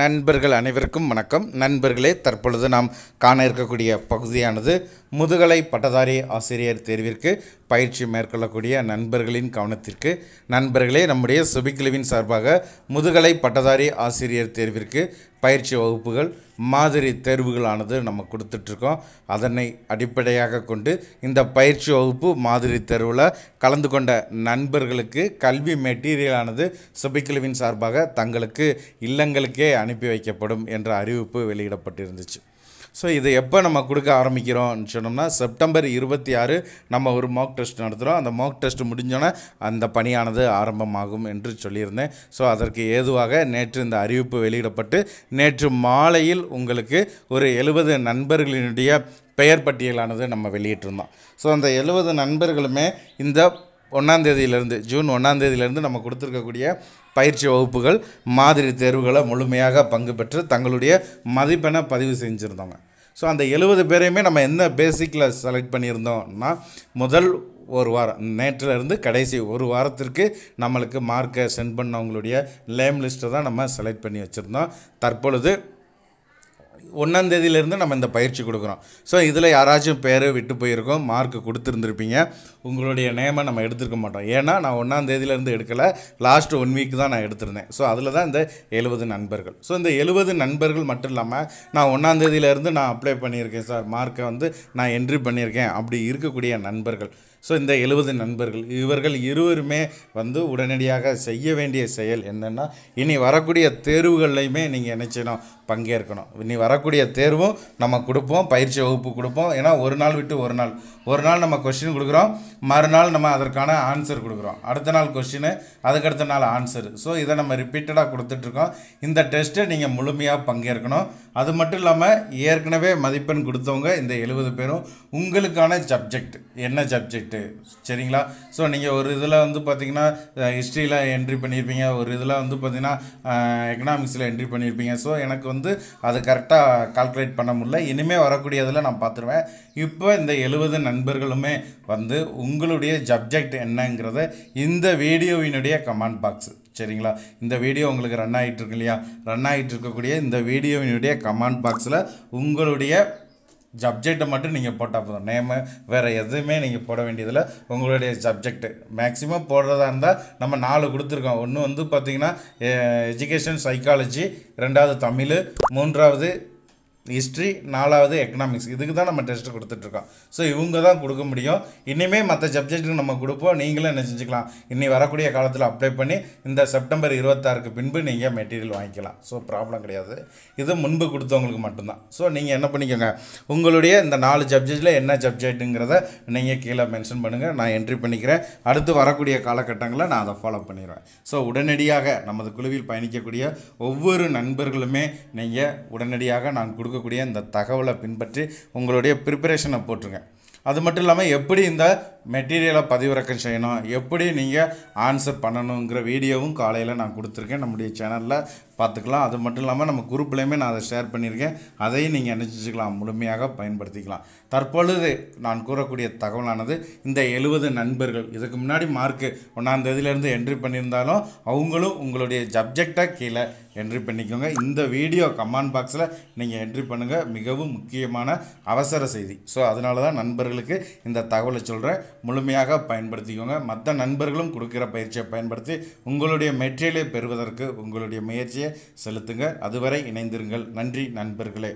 நண்பர்கள் அனைவருக்கும் வணக்கம் நண்பர்களே தற்பொழுது நாம் காண இருக்கக்கூடிய பகுதியானது முதுகலை பட்டதாரி ஆசிரியர் தேர்விற்கு பயிற்சி மேற்கொள்ளக்கூடிய நண்பர்களின் கவனத்திற்கு நண்பர்களே நம்முடைய சுபிக்குழுவின் சார்பாக முதுகலை பட்டதாரி ஆசிரியர் தேர்விற்கு பயிற்சி வகுப்புகள் மாதிரி தேர்வுகளானது நம்ம கொடுத்துட்ருக்கோம் அதனை அடிப்படையாக கொண்டு இந்த பயிற்சி வகுப்பு மாதிரி தேர்வில் கலந்து கொண்ட நண்பர்களுக்கு கல்வி மெட்டீரியலானது சுபிக்குழுவின் சார்பாக தங்களுக்கு இல்லங்களுக்கே அனுப்பி வைக்கப்படும் என்ற அறிவிப்பு வெளியிடப்பட்டிருந்துச்சு ஸோ இதை எப்போ நம்ம கொடுக்க ஆரம்பிக்கிறோம்னு சொன்னோம்னா செப்டம்பர் இருபத்தி ஆறு நம்ம ஒரு மாக் டெஸ்ட் நடத்துகிறோம் அந்த மாக் டெஸ்ட் முடிஞ்சோன்னே அந்த பணியானது ஆரம்பமாகும் என்று சொல்லியிருந்தேன் ஸோ அதற்கு ஏதுவாக நேற்று இந்த அறிவிப்பு வெளியிடப்பட்டு நேற்று மாலையில் உங்களுக்கு ஒரு எழுபது நண்பர்களினுடைய பெயர் பட்டியலானது நம்ம வெளியிட்டிருந்தோம் ஸோ அந்த எழுபது நண்பர்களுமே இந்த ஒன்றாந்தேதியிலேருந்து ஜூன் ஒன்றாந்தேதியிலேருந்து நம்ம கொடுத்துருக்கக்கூடிய பயிற்சி வகுப்புகள் மாதிரி தேர்வுகளை முழுமையாக பங்கு பெற்று தங்களுடைய மதிப்பெண்ணை பதிவு செஞ்சுருந்தோங்க ஸோ அந்த எழுபது பேரையுமே நம்ம என்ன பேசிக்கில் செலக்ட் பண்ணியிருந்தோம்னா முதல் ஒரு வாரம் நேற்றிலிருந்து கடைசி ஒரு வாரத்திற்கு நம்மளுக்கு மார்க்கை சென்ட் பண்ணவங்களுடைய லேம் லிஸ்ட்டை தான் நம்ம செலக்ட் பண்ணி வச்சுருந்தோம் தற்பொழுது ஒன்றாந்தேதியிலேருந்து நம்ம இந்த பயிற்சி கொடுக்குறோம் ஸோ இதில் யாராச்சும் பேர் விட்டு போயிருக்கோம் மார்க் கொடுத்துருந்துருப்பீங்க உங்களுடைய நேமை நம்ம எடுத்துருக்க மாட்டோம் ஏன்னா நான் ஒன்றாந்தேதியிலேருந்து எடுக்கலை லாஸ்ட் ஒன் வீக் தான் நான் எடுத்திருந்தேன் ஸோ அதில் தான் இந்த எழுபது நண்பர்கள் ஸோ இந்த எழுபது நண்பர்கள் மட்டும் இல்லாமல் நான் ஒன்றாந்தேதியிலேருந்து நான் அப்ளை பண்ணியிருக்கேன் சார் மார்க்கை வந்து நான் என்ட்ரி பண்ணியிருக்கேன் அப்படி இருக்கக்கூடிய நண்பர்கள் ஸோ இந்த எழுபது நண்பர்கள் இவர்கள் இருவருமே வந்து உடனடியாக செய்ய வேண்டிய செயல் என்னென்னா இனி வரக்கூடிய தேர்வுகள்லையுமே நீங்கள் நினைச்சிடணும் பங்கேற்கணும் இனி வர வரக்கூடிய தேர்வும் நம்ம கொடுப்போம் பயிற்சி வகுப்பு கொடுப்போம் ஏன்னா ஒரு நாள் விட்டு ஒரு நாள் ஒரு நாள் நம்ம கொஷின் கொடுக்குறோம் மறுநாள் நம்ம அதற்கான ஆன்சர் கொடுக்குறோம் அடுத்த நாள் கொஸ்டின் அதுக்கடுத்த நாள் ஆன்சர் ஸோ இதை நம்ம ரிப்பீட்டடாக கொடுத்துட்ருக்கோம் இந்த டெஸ்ட்டை நீங்கள் முழுமையாக பங்கேற்கணும் அது மட்டும் இல்லாமல் ஏற்கனவே மதிப்பெண் கொடுத்தவங்க இந்த எழுபது பேரும் உங்களுக்கான சப்ஜெக்ட் என்ன சப்ஜெக்ட்டு சரிங்களா ஸோ நீங்கள் ஒரு இதில் வந்து பார்த்திங்கன்னா ஹிஸ்ட்ரியில் என்ட்ரி பண்ணியிருப்பீங்க ஒரு இதில் வந்து பார்த்திங்கன்னா எக்கனாமிக்ஸில் என்ட்ரி பண்ணியிருப்பீங்க ஸோ எனக்கு வந்து அது கரெக்டாக கரெக்டாக கால்குலேட் பண்ண முடியல இனிமேல் வரக்கூடியதில் நான் பார்த்துருவேன் இப்போ இந்த எழுபது நண்பர்களுமே வந்து உங்களுடைய சப்ஜெக்ட் என்னங்கிறத இந்த வீடியோவினுடைய கமெண்ட் பாக்ஸ் சரிங்களா இந்த வீடியோ உங்களுக்கு ரன் ஆகிட்டு இருக்கு இல்லையா ரன் ஆகிட்டு இருக்கக்கூடிய இந்த வீடியோவினுடைய கமெண்ட் பாக்ஸில் உங்களுடைய சப்ஜெக்டை மட்டும் நீங்கள் போட்டால் போதும் நேமு வேறு எதுவுமே நீங்கள் போட வேண்டியதில் உங்களுடைய சப்ஜெக்டு மேக்ஸிமம் போடுறதா இருந்தால் நம்ம நாலு கொடுத்துருக்கோம் ஒன்று வந்து பார்த்திங்கன்னா எஜுகேஷன் சைக்காலஜி ரெண்டாவது தமிழ் மூன்றாவது ஹிஸ்ட்ரி நாலாவது எக்கனாமிக்ஸ் இதுக்கு தான் நம்ம டெஸ்ட்டு கொடுத்துட்ருக்கோம் ஸோ இவங்க தான் கொடுக்க முடியும் இனிமேல் மற்ற சப்ஜெக்ட்டுக்கு நம்ம கொடுப்போம் நீங்களும் என்ன செஞ்சுக்கலாம் இனி வரக்கூடிய காலத்தில் அப்ளை பண்ணி இந்த செப்டம்பர் இருபத்தாறுக்கு பின்பு நீங்கள் மெட்டீரியல் வாங்கிக்கலாம் ஸோ ப்ராப்ளம் கிடையாது இது முன்பு கொடுத்தவங்களுக்கு மட்டும்தான் ஸோ நீங்கள் என்ன பண்ணிக்கோங்க உங்களுடைய இந்த நாலு சப்ஜெக்டில் என்ன சப்ஜெக்ட்டுங்கிறத நீங்கள் கீழே மென்ஷன் பண்ணுங்கள் நான் என்ட்ரி பண்ணிக்கிறேன் அடுத்து வரக்கூடிய காலகட்டங்களில் நான் அதை ஃபாலோ பண்ணிடுவேன் ஸோ உடனடியாக நமது குழுவில் பயணிக்கக்கூடிய ஒவ்வொரு நண்பர்களுமே நீங்கள் உடனடியாக நான் கொடு கொடுக்கக்கூடிய இந்த தகவலை பின்பற்றி உங்களுடைய ப்ரிப்பரேஷனை போட்டிருங்க அது மட்டும் இல்லாமல் எப்படி இந்த மெட்டீரியலை பதிவிறக்கம் செய்யணும் எப்படி நீங்கள் ஆன்சர் பண்ணணுங்கிற வீடியோவும் காலையில் நான் கொடுத்துருக்கேன் நம்முடைய சேனலில் பார்த்துக்கலாம் அது மட்டும் இல்லாமல் நம்ம குரூப்லேயுமே நான் அதை ஷேர் பண்ணியிருக்கேன் அதையும் நீங்கள் நினச்சிக்கலாம் முழுமையாக பயன்படுத்திக்கலாம் தற்பொழுது நான் கூறக்கூடிய தகவலானது இந்த எழுபது நண்பர்கள் இதுக்கு முன்னாடி மார்க்கு ஒன்றாந்தேதியிலேருந்து என்ட்ரி பண்ணியிருந்தாலும் அவங்களும் உங்களுடைய சப்ஜெக்டாக கீழே என்ட்ரி பண்ணிக்கோங்க இந்த வீடியோ கமெண்ட் பாக்ஸில் நீங்கள் என்ட்ரி பண்ணுங்கள் மிகவும் முக்கியமான அவசர செய்தி ஸோ அதனால தான் நண்பர்களுக்கு இந்த தகவலை சொல்கிறேன் முழுமையாக பயன்படுத்திக்கோங்க மற்ற நண்பர்களும் கொடுக்குற பயிற்சியை பயன்படுத்தி உங்களுடைய மெட்டீரியலை பெறுவதற்கு உங்களுடைய முயற்சியை செலுத்துங்க அதுவரை இணைந்திருங்கள் நன்றி நண்பர்களே